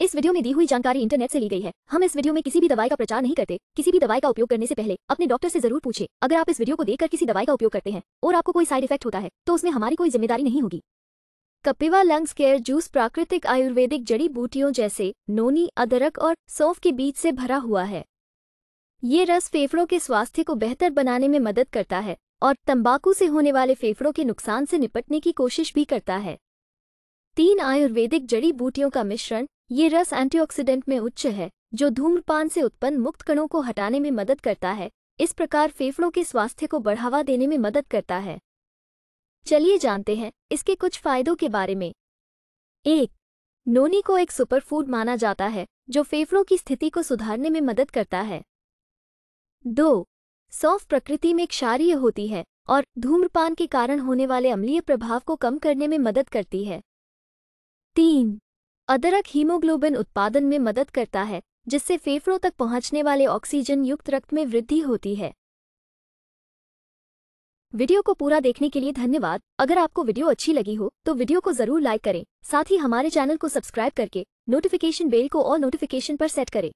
इस वीडियो में दी हुई जानकारी इंटरनेट से ली गई है हम इस वीडियो में किसी भी दवाई का प्रचार नहीं करते किसी भी दवाई का उपयोग करने से पहले अपने डॉक्टर से जरूर पूछे अगर आप इस वीडियो को देखकर किसी दवाई का उपयोग करते हैं और आपको कोई साइड इफेक्ट होता है तो उसमें हमारी कोई जिम्मेदारी नहीं होगी कपिवा लंग्स केयर जूस प्राकृतिक आयुर्वेदिक जड़ी बूटियों जैसे नोनी अदरक और सौंफ के बीज से भरा हुआ है ये रस फेफड़ों के स्वास्थ्य को बेहतर बनाने में मदद करता है और तंबाकू से होने वाले फेफड़ों के नुकसान से निपटने की कोशिश भी करता है तीन आयुर्वेदिक जड़ी बूटियों का मिश्रण ये रस एंटीऑक्सीडेंट में उच्च है जो धूम्रपान से उत्पन्न मुक्त कणों को हटाने में मदद करता है इस प्रकार फेफड़ों के स्वास्थ्य को बढ़ावा देने में मदद करता है चलिए जानते हैं इसके कुछ फायदों के बारे में एक नोनी को एक सुपरफूड माना जाता है जो फेफड़ों की स्थिति को सुधारने में मदद करता है दो सौंफ प्रकृति में क्षारीय होती है और धूम्रपान के कारण होने वाले अम्लीय प्रभाव को कम करने में मदद करती है तीन अदरक हीमोग्लोबिन उत्पादन में मदद करता है जिससे फेफड़ों तक पहुंचने वाले ऑक्सीजन युक्त रक्त में वृद्धि होती है वीडियो को पूरा देखने के लिए धन्यवाद अगर आपको वीडियो अच्छी लगी हो तो वीडियो को जरूर लाइक करें साथ ही हमारे चैनल को सब्सक्राइब करके नोटिफिकेशन बेल को और नोटिफिकेशन पर सेट करें